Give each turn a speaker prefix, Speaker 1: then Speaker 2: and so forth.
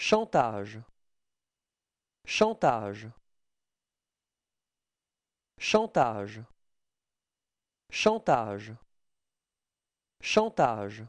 Speaker 1: Chantage Chantage Chantage Chantage Chantage